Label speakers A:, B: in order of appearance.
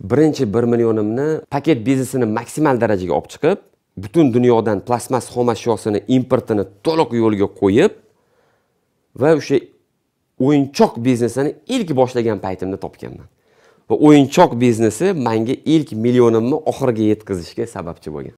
A: birinchi bir millionimni paket biznesini maksimal darajaga olib chiqib butun dunyodan plastmas xomashyosini importini to'liq yo'lga qo'yib va o'sha o'yinchoq biznesini ilk boshlagan paytimda topganman va o'yinchoq biznesi manga ilk millionimni oxiriga yetkazishga sababchi bo'lgan